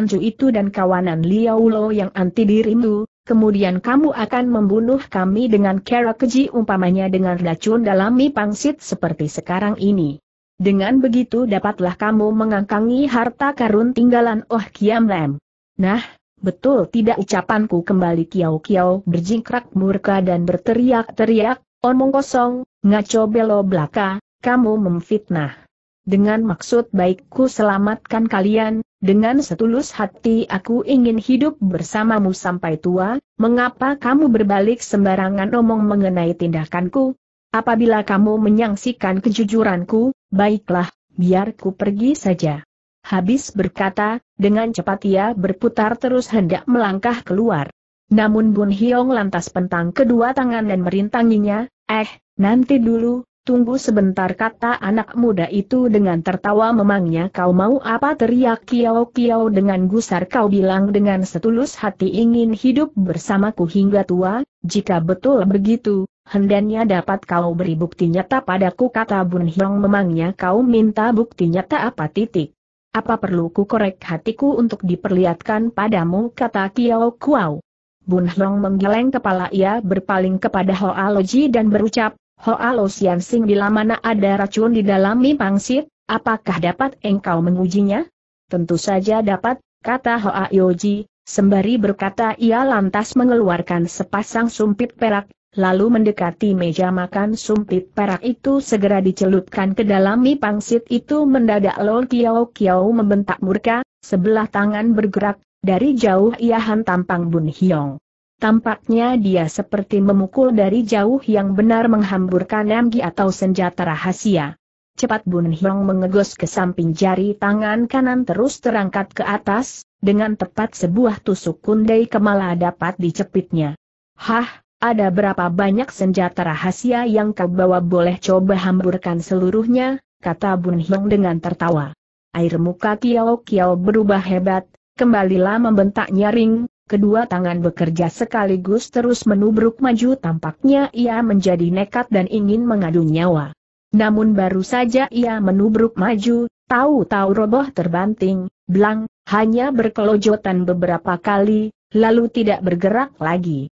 Chu itu dan kawanan Liaulo yang anti dirimu, kemudian kamu akan membunuh kami dengan cara keji umpamanya dengan racun dalam mie pangsit seperti sekarang ini. Dengan begitu dapatlah kamu mengangkangi harta karun tinggalan Oh Kiam Lam. Nah, betul tidak ucapanku kembali kiau-kiau berjingkrak murka dan berteriak-teriak, omong kosong, ngaco belo belaka, kamu memfitnah. Dengan maksud baikku selamatkan kalian, dengan setulus hati aku ingin hidup bersamamu sampai tua, mengapa kamu berbalik sembarangan omong mengenai tindakanku? Apabila kamu menyangsikan kejujuranku, baiklah, biar ku pergi saja. Habis berkata, dengan cepat ia berputar terus hendak melangkah keluar. Namun Bun Hiong lantas pentang kedua tangan dan merintanginya, eh, nanti dulu, tunggu sebentar kata anak muda itu dengan tertawa memangnya kau mau apa teriak kiau kiau dengan gusar kau bilang dengan setulus hati ingin hidup bersamaku hingga tua, jika betul begitu, Hendaknya dapat kau beri bukti nyata padaku kata Bun Hiong memangnya kau minta bukti nyata apa titik. Apa perlu ku korek hatiku untuk diperlihatkan padamu kata Kiao Kuau. Bun Hong menggeleng kepala ia berpaling kepada Hoa Loji dan berucap, Hoa Lo Sian Sing bila mana ada racun di dalam mie pangsit, apakah dapat engkau mengujinya? Tentu saja dapat, kata Hoa Yoji, sembari berkata ia lantas mengeluarkan sepasang sumpit perak, lalu mendekati meja makan sumpit perak itu segera dicelupkan ke dalam mie pangsit itu mendadak Lo Kiao Kiao membentak murka, sebelah tangan bergerak, dari jauh ia hantam Pang Bun Hiong. Tampaknya dia seperti memukul dari jauh yang benar menghamburkan emgi atau senjata rahasia. Cepat Bun Hiong mengegos ke samping jari tangan kanan terus terangkat ke atas, dengan tepat sebuah tusuk kundai kemala dapat dicepitnya. Hah, ada berapa banyak senjata rahasia yang kau bawa boleh coba hamburkan seluruhnya, kata Bun Hiong dengan tertawa. Air muka Tiao Kiao berubah hebat, kembalilah membentak nyaring, kedua tangan bekerja sekaligus terus menubruk maju tampaknya ia menjadi nekat dan ingin mengadu nyawa. Namun baru saja ia menubruk maju, tahu-tahu roboh terbanting, belang, hanya berkelojotan beberapa kali, lalu tidak bergerak lagi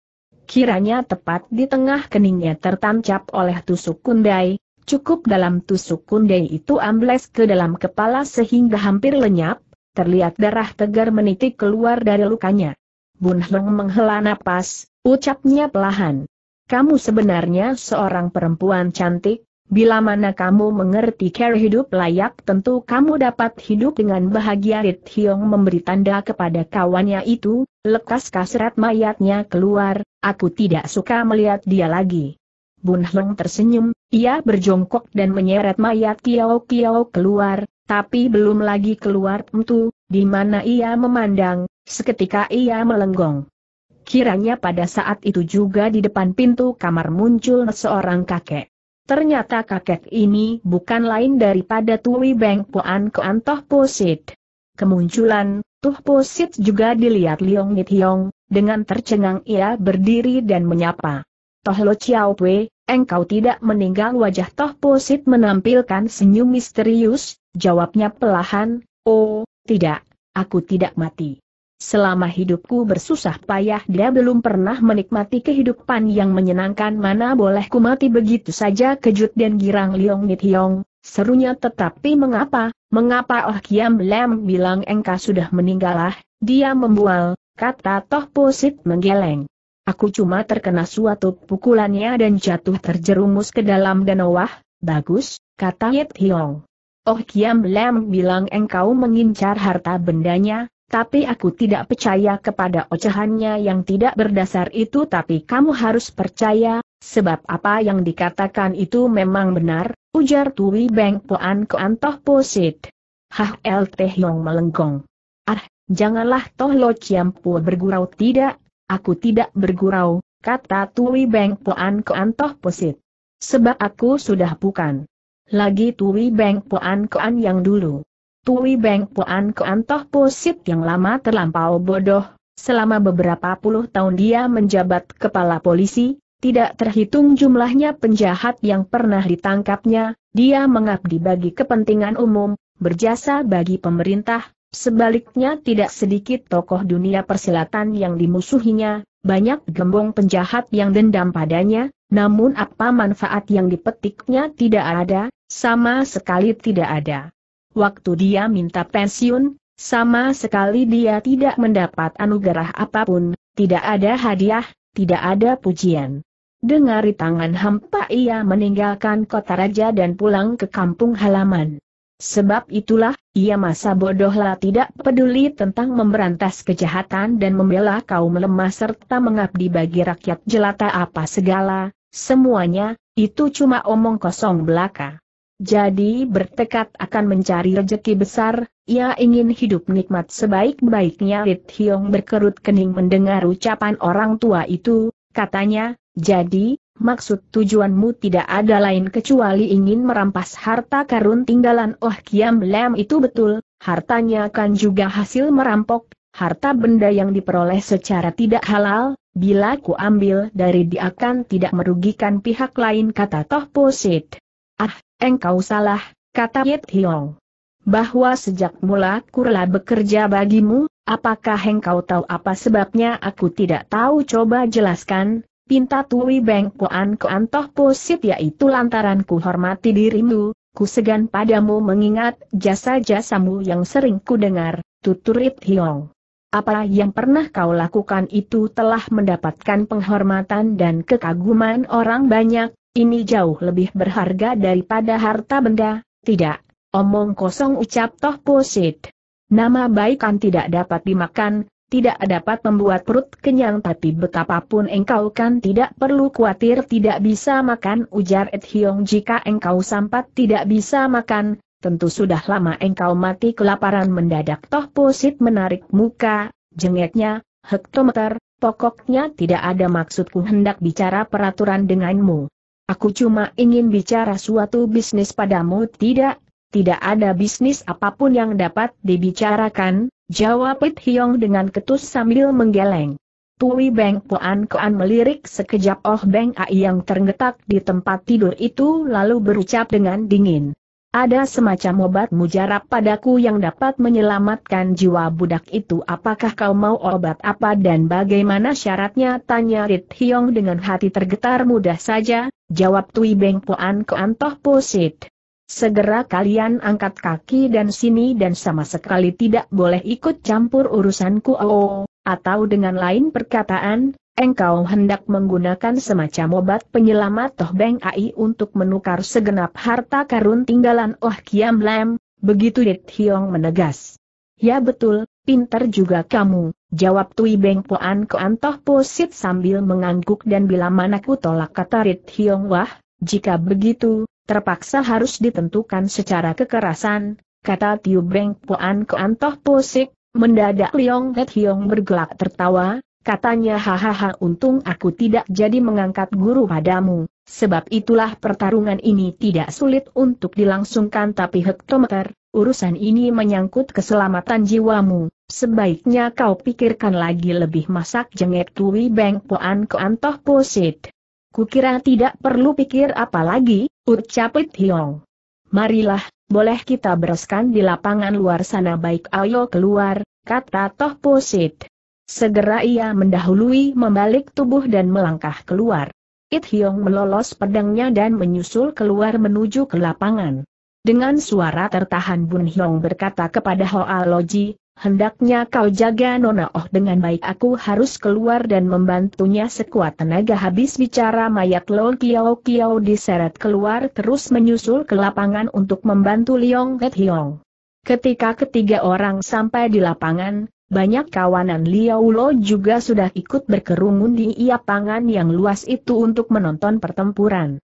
kiranya tepat di tengah keningnya tertancap oleh tusuk kundai, cukup dalam tusuk kundai itu ambles ke dalam kepala sehingga hampir lenyap, terlihat darah tegar menitik keluar dari lukanya. Bun Heng menghela napas, ucapnya pelahan. Kamu sebenarnya seorang perempuan cantik, Bila mana kamu mengerti cara hidup layak tentu kamu dapat hidup dengan bahagia Rit Hiong memberi tanda kepada kawannya itu, lekas kasrat mayatnya keluar, aku tidak suka melihat dia lagi. Bun Hong tersenyum, ia berjongkok dan menyeret mayat Kiao Kiao keluar, tapi belum lagi keluar tentu, di mana ia memandang, seketika ia melenggong. Kiranya pada saat itu juga di depan pintu kamar muncul seorang kakek. Ternyata kakek ini bukan lain daripada Tui Beng Poan Koan Toh Posit. Kemunculan, Tuh Posit juga dilihat Liong Nit Hiong, dengan tercengang ia berdiri dan menyapa. Toh Lo Chiao Pui, engkau tidak meninggal wajah Toh Posit menampilkan senyum misterius, jawabnya pelahan, oh, tidak, aku tidak mati. Selama hidupku bersusah payah dia belum pernah menikmati kehidupan yang menyenangkan mana boleh ku mati begitu saja kejut dan girang Liong Hiong, serunya tetapi mengapa, mengapa Oh Kiam Lam bilang engkau sudah meninggalah, dia membual, kata Toh Posit menggeleng. Aku cuma terkena suatu pukulannya dan jatuh terjerumus ke dalam danau wah, bagus, kata Yit Hiong. Oh Kiam Lam bilang engkau mengincar harta bendanya, tapi aku tidak percaya kepada ocehannya yang tidak berdasar itu tapi kamu harus percaya, sebab apa yang dikatakan itu memang benar, ujar Tui Beng Poan ke Antoh Posit. Hah El Teh Yong melengkong. Ah, janganlah Toh Lo Po bergurau tidak, aku tidak bergurau, kata Tui Beng Poan ke Antoh Posit. Sebab aku sudah bukan. Lagi Tui Beng Poan Koan yang dulu. Tui Beng Puan Keantoh Posit yang lama terlampau bodoh, selama beberapa puluh tahun dia menjabat kepala polisi, tidak terhitung jumlahnya penjahat yang pernah ditangkapnya, dia mengabdi bagi kepentingan umum, berjasa bagi pemerintah, sebaliknya tidak sedikit tokoh dunia persilatan yang dimusuhinya, banyak gembong penjahat yang dendam padanya, namun apa manfaat yang dipetiknya tidak ada, sama sekali tidak ada waktu dia minta pensiun, sama sekali dia tidak mendapat anugerah apapun, tidak ada hadiah, tidak ada pujian. Dengari tangan hampa ia meninggalkan kota raja dan pulang ke kampung halaman. Sebab itulah, ia masa bodohlah tidak peduli tentang memberantas kejahatan dan membela kaum lemah serta mengabdi bagi rakyat jelata apa segala, semuanya, itu cuma omong kosong belaka. Jadi bertekad akan mencari rejeki besar, ia ingin hidup nikmat sebaik-baiknya Lit Hiong berkerut kening mendengar ucapan orang tua itu, katanya, jadi, maksud tujuanmu tidak ada lain kecuali ingin merampas harta karun tinggalan Oh Kiam Lam itu betul, hartanya kan juga hasil merampok, harta benda yang diperoleh secara tidak halal, bila ku ambil dari dia akan tidak merugikan pihak lain kata Toh Posit. Ah, Engkau salah, kata Yit Hiong. Bahwa sejak mula kurla bekerja bagimu, apakah engkau tahu apa sebabnya aku tidak tahu coba jelaskan, pinta Tui Beng Kuan Toh Posit yaitu lantaran ku hormati dirimu, ku segan padamu mengingat jasa-jasamu yang sering ku dengar, tutur Yit Hiong. Apa yang pernah kau lakukan itu telah mendapatkan penghormatan dan kekaguman orang banyak, ini jauh lebih berharga daripada harta benda, tidak, omong kosong ucap Toh Posit. Nama baik kan tidak dapat dimakan, tidak dapat membuat perut kenyang tapi betapapun engkau kan tidak perlu khawatir tidak bisa makan ujar Ed Hiong jika engkau sampat tidak bisa makan, tentu sudah lama engkau mati kelaparan mendadak Toh Posit menarik muka, jengeknya, hektometer, pokoknya tidak ada maksudku hendak bicara peraturan denganmu. Aku cuma ingin bicara suatu bisnis padamu tidak, tidak ada bisnis apapun yang dapat dibicarakan, jawab Pit Hiong dengan ketus sambil menggeleng. Tui Beng Puan Kuan melirik sekejap Oh Beng Ai yang tergetak di tempat tidur itu lalu berucap dengan dingin. Ada semacam obat mujarab padaku yang dapat menyelamatkan jiwa budak itu apakah kau mau obat apa dan bagaimana syaratnya tanya Rit Hiong dengan hati tergetar mudah saja, jawab Tui Beng Poan ke Antoh Posit. Segera kalian angkat kaki dan sini dan sama sekali tidak boleh ikut campur urusanku oh, oh, oh, atau dengan lain perkataan, engkau hendak menggunakan semacam obat penyelamat Toh Beng Ai untuk menukar segenap harta karun tinggalan Oh Kiam Lam, begitu Dit Hiong menegas. Ya betul, pintar juga kamu. Jawab Tui Beng Poan ke Antoh Posit sambil mengangguk dan bila ku tolak kata Rit Hiong Wah, jika begitu, terpaksa harus ditentukan secara kekerasan, kata Tiu Beng Poan ke Antoh Posik, mendadak Liong Het Hiong bergelak tertawa, katanya hahaha untung aku tidak jadi mengangkat guru padamu, sebab itulah pertarungan ini tidak sulit untuk dilangsungkan tapi hektometer, urusan ini menyangkut keselamatan jiwamu Sebaiknya kau pikirkan lagi lebih masak jengek tui beng poan ke antoh posit. Kukira tidak perlu pikir apa lagi, ucapit Hiong. Marilah, boleh kita bereskan di lapangan luar sana baik ayo keluar, kata Toh Posit. Segera ia mendahului membalik tubuh dan melangkah keluar. It Hiong melolos pedangnya dan menyusul keluar menuju ke lapangan. Dengan suara tertahan Bun Hiong berkata kepada Hoa Loji, Hendaknya kau jaga Nona Oh dengan baik aku harus keluar dan membantunya sekuat tenaga habis bicara mayat Lo Kiao Kiao diseret keluar terus menyusul ke lapangan untuk membantu Liong Het Hiong. Ketika ketiga orang sampai di lapangan, banyak kawanan Liao Lo juga sudah ikut berkerumun di ia yang luas itu untuk menonton pertempuran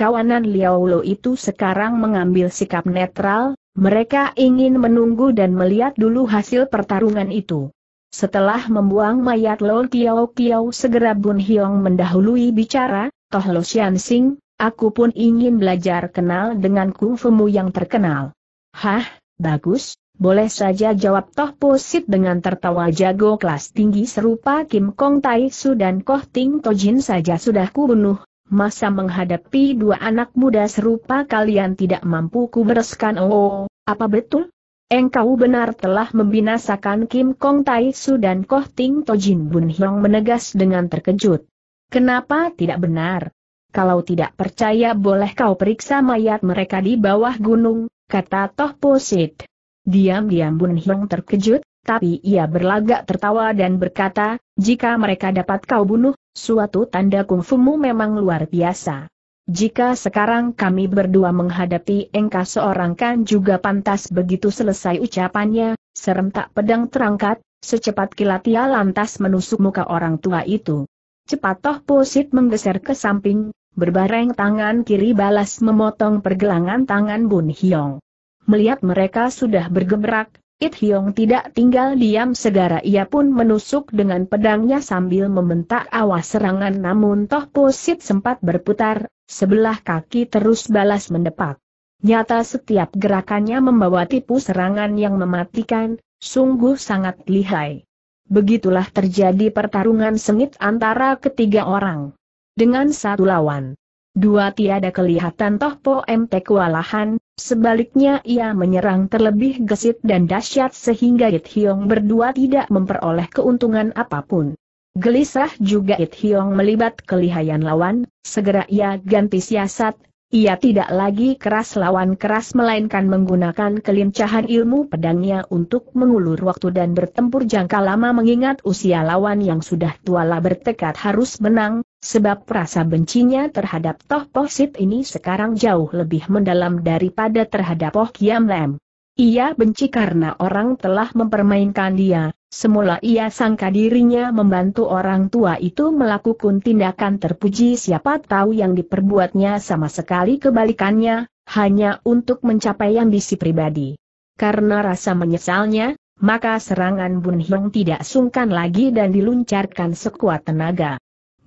kawanan Lo itu sekarang mengambil sikap netral, mereka ingin menunggu dan melihat dulu hasil pertarungan itu. Setelah membuang mayat Lo Kiao Kiao segera Bun Hiong mendahului bicara, Toh Lo Xian Sing, aku pun ingin belajar kenal dengan kungfumu yang terkenal. Hah, bagus, boleh saja jawab Toh Posit dengan tertawa jago kelas tinggi serupa Kim Kong Tai Su dan Koh Ting Tojin saja sudah kubunuh, masa menghadapi dua anak muda serupa kalian tidak mampu kubereskan oh, apa betul? Engkau benar telah membinasakan Kim Kong Tai Su dan Koh Ting Jin Bun Hyong menegas dengan terkejut. Kenapa tidak benar? Kalau tidak percaya boleh kau periksa mayat mereka di bawah gunung, kata Toh Posit. Diam-diam Bun Hyong terkejut, tapi ia berlagak tertawa dan berkata, jika mereka dapat kau bunuh, suatu tanda kungfumu memang luar biasa. Jika sekarang kami berdua menghadapi engkau seorang kan juga pantas begitu selesai ucapannya, serentak pedang terangkat, secepat kilat ia lantas menusuk muka orang tua itu. Cepat toh posit menggeser ke samping, berbareng tangan kiri balas memotong pergelangan tangan Bun Hiong. Melihat mereka sudah bergemerak, It Hiong tidak tinggal diam segera ia pun menusuk dengan pedangnya sambil membentak awas serangan namun Toh Posit sempat berputar, sebelah kaki terus balas mendepak. Nyata setiap gerakannya membawa tipu serangan yang mematikan, sungguh sangat lihai. Begitulah terjadi pertarungan sengit antara ketiga orang. Dengan satu lawan. Dua tiada kelihatan Toh Po M kewalahan, Sebaliknya ia menyerang terlebih gesit dan dahsyat sehingga It Hiong berdua tidak memperoleh keuntungan apapun. Gelisah juga It Hiong melibat kelihayan lawan, segera ia ganti siasat, ia tidak lagi keras lawan keras melainkan menggunakan kelincahan ilmu pedangnya untuk mengulur waktu dan bertempur jangka lama mengingat usia lawan yang sudah tua lah bertekad harus menang, Sebab rasa bencinya terhadap Toh Sip ini sekarang jauh lebih mendalam daripada terhadap Oh Kiam Lam. Ia benci karena orang telah mempermainkan dia, semula ia sangka dirinya membantu orang tua itu melakukan tindakan terpuji siapa tahu yang diperbuatnya sama sekali kebalikannya, hanya untuk mencapai ambisi pribadi. Karena rasa menyesalnya, maka serangan Bun Hiong tidak sungkan lagi dan diluncarkan sekuat tenaga.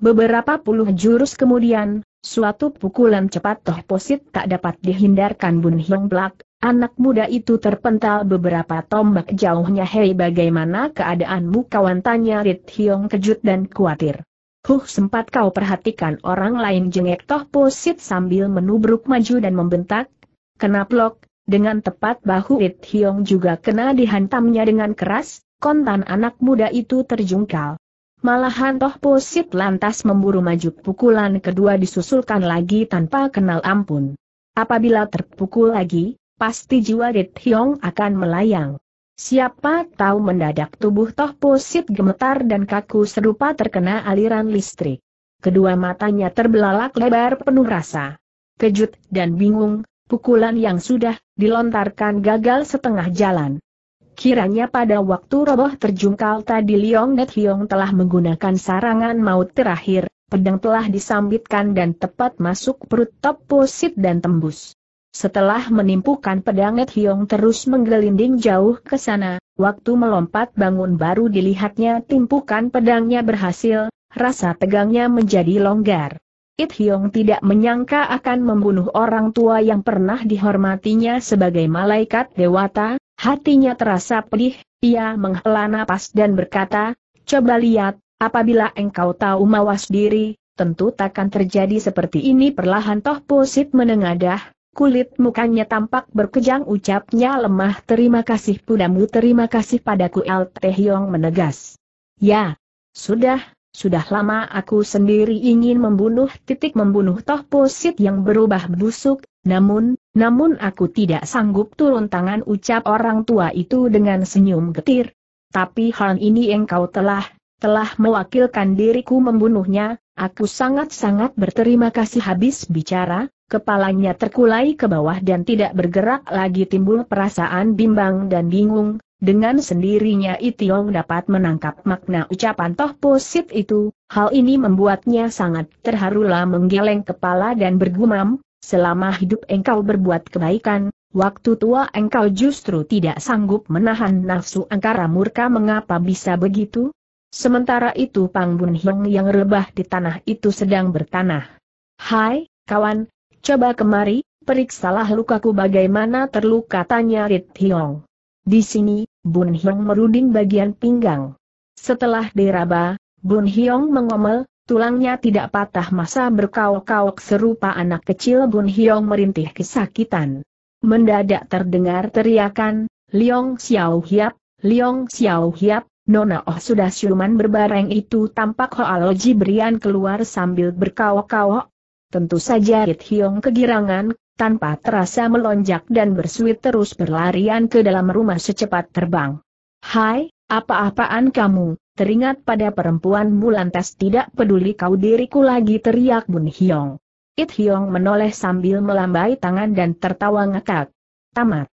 Beberapa puluh jurus kemudian, suatu pukulan cepat toh posit tak dapat dihindarkan Bun Hiong Blak, anak muda itu terpental beberapa tombak jauhnya Hei bagaimana keadaanmu kawan tanya Rit Hiong kejut dan khawatir. Huh sempat kau perhatikan orang lain jengek toh posit sambil menubruk maju dan membentak. Kena dengan tepat bahu It Hiong juga kena dihantamnya dengan keras, kontan anak muda itu terjungkal. Malahan Toh Pusit lantas memburu maju pukulan kedua disusulkan lagi tanpa kenal ampun. Apabila terpukul lagi, pasti jiwa Det Hiong akan melayang. Siapa tahu mendadak tubuh Toh Pusit gemetar dan kaku serupa terkena aliran listrik. Kedua matanya terbelalak lebar penuh rasa. Kejut dan bingung, pukulan yang sudah dilontarkan gagal setengah jalan. Kiranya pada waktu roboh terjungkal tadi Liong Net Hiong telah menggunakan sarangan maut terakhir, pedang telah disambitkan dan tepat masuk perut top posit dan tembus. Setelah menimpukan pedang Net Hiong terus menggelinding jauh ke sana, waktu melompat bangun baru dilihatnya timpukan pedangnya berhasil, rasa tegangnya menjadi longgar. It Hiong tidak menyangka akan membunuh orang tua yang pernah dihormatinya sebagai malaikat dewata, hatinya terasa pedih, ia menghela napas dan berkata, Coba lihat, apabila engkau tahu mawas diri, tentu takkan terjadi seperti ini perlahan toh posit menengadah, kulit mukanya tampak berkejang ucapnya lemah terima kasih pudamu terima kasih padaku El Hiong menegas. Ya, sudah, sudah lama aku sendiri ingin membunuh titik membunuh toh posit yang berubah busuk, namun, namun aku tidak sanggup turun tangan ucap orang tua itu dengan senyum getir. Tapi hal ini engkau telah, telah mewakilkan diriku membunuhnya, aku sangat-sangat berterima kasih habis bicara, kepalanya terkulai ke bawah dan tidak bergerak lagi timbul perasaan bimbang dan bingung, dengan sendirinya Itiong dapat menangkap makna ucapan Toh Posit itu, hal ini membuatnya sangat terharulah menggeleng kepala dan bergumam, selama hidup engkau berbuat kebaikan, waktu tua engkau justru tidak sanggup menahan nafsu angkara murka mengapa bisa begitu? Sementara itu Pang Bun Hiong yang rebah di tanah itu sedang bertanah. Hai, kawan, coba kemari, periksalah lukaku bagaimana terluka tanya Rit Hiong. Di sini, Bun Hyong merunding bagian pinggang. Setelah diraba, Bun Hyong mengomel, tulangnya tidak patah masa berkauk kauk serupa anak kecil Bun Hyong merintih kesakitan. Mendadak terdengar teriakan, Liong Xiao Hiap, Liong Xiao Hiap, Nona Oh sudah siluman berbareng itu tampak hoaloji Brian keluar sambil berkauk kauk Tentu saja Hit Hyong kegirangan, tanpa terasa melonjak dan bersuit terus berlarian ke dalam rumah secepat terbang. Hai, apa-apaan kamu, teringat pada perempuan Tas tidak peduli kau diriku lagi teriak Bun Hyong. It Hyong menoleh sambil melambai tangan dan tertawa ngakak. Tamat.